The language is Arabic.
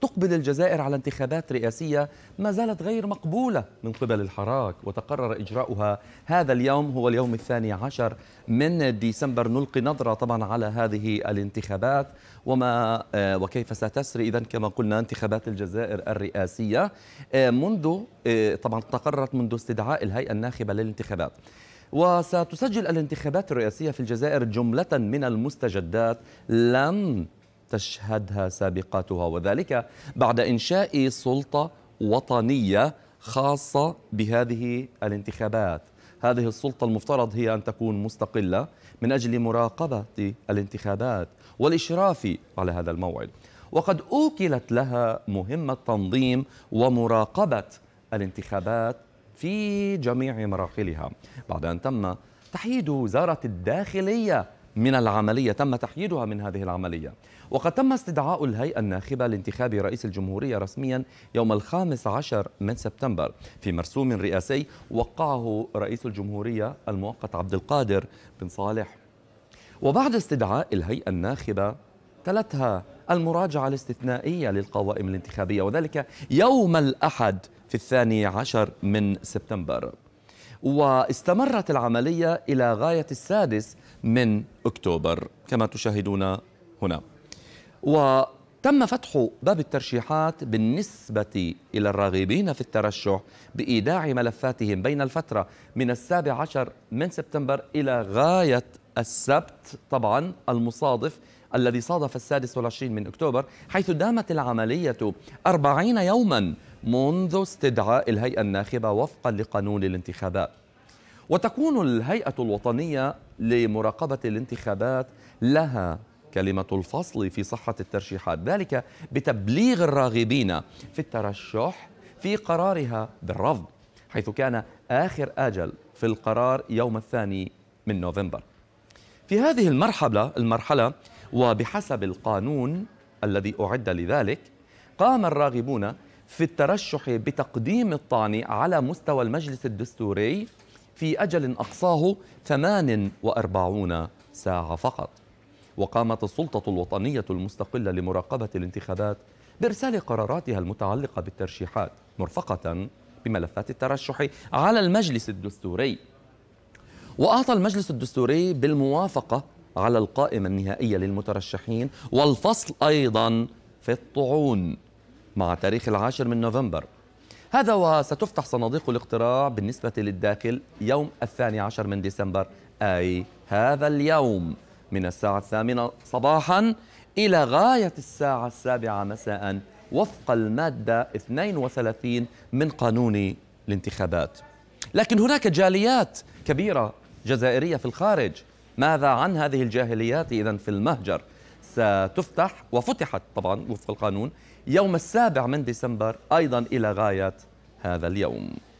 تقبل الجزائر على انتخابات رئاسية ما زالت غير مقبولة من قبل الحراك وتقرر إجراؤها هذا اليوم هو اليوم الثاني عشر من ديسمبر نلقي نظرة طبعا على هذه الانتخابات وما آه، وكيف ستسري إذا كما قلنا انتخابات الجزائر الرئاسية آه، منذ آه، طبعا تقررت منذ استدعاء الهيئة الناخبة للانتخابات وستسجل الانتخابات الرئاسية في الجزائر جملة من المستجدات لم تشهدها سابقاتها وذلك بعد إنشاء سلطة وطنية خاصة بهذه الانتخابات هذه السلطة المفترض هي أن تكون مستقلة من أجل مراقبة الانتخابات والإشراف على هذا الموعد وقد أوكلت لها مهمة تنظيم ومراقبة الانتخابات في جميع مراحلها بعد أن تم تحييد وزارة الداخلية من العملية تم تحييدها من هذه العملية وقد تم استدعاء الهيئة الناخبة لانتخاب رئيس الجمهورية رسميا يوم الخامس عشر من سبتمبر في مرسوم رئاسي وقعه رئيس الجمهورية المؤقت عبد القادر بن صالح وبعد استدعاء الهيئة الناخبة تلتها المراجعة الاستثنائية للقوائم الانتخابية وذلك يوم الأحد في الثاني عشر من سبتمبر واستمرت العملية إلى غاية السادس من أكتوبر كما تشاهدون هنا وتم فتح باب الترشيحات بالنسبة إلى الراغبين في الترشح بإيداع ملفاتهم بين الفترة من السابع عشر من سبتمبر إلى غاية السبت طبعا المصادف الذي صادف السادس والعشرين من أكتوبر حيث دامت العملية أربعين يوما منذ استدعاء الهيئة الناخبة وفقا لقانون الانتخابات وتكون الهيئة الوطنية لمراقبة الانتخابات لها كلمة الفصل في صحة الترشيحات ذلك بتبليغ الراغبين في الترشح في قرارها بالرفض حيث كان آخر آجل في القرار يوم الثاني من نوفمبر في هذه المرحلة المرحلة وبحسب القانون الذي أعد لذلك قام الراغبون في الترشح بتقديم الطعن على مستوى المجلس الدستوري في أجل أقصاه 48 ساعة فقط وقامت السلطة الوطنية المستقلة لمراقبة الانتخابات بإرسال قراراتها المتعلقة بالترشيحات مرفقة بملفات الترشح على المجلس الدستوري وأعطى المجلس الدستوري بالموافقة على القائمة النهائية للمترشحين والفصل أيضا في الطعون مع تاريخ العاشر من نوفمبر هذا وستفتح صناديق الاقتراع بالنسبة للداخل يوم الثاني عشر من ديسمبر أي هذا اليوم من الساعة الثامنة صباحا إلى غاية الساعة السابعة مساء وفق المادة 32 من قانون الانتخابات لكن هناك جاليات كبيرة جزائرية في الخارج ماذا عن هذه الجاهليات إذا في المهجر ستفتح وفتحت طبعا وفق القانون يوم السابع من ديسمبر أيضا إلى غاية هذا اليوم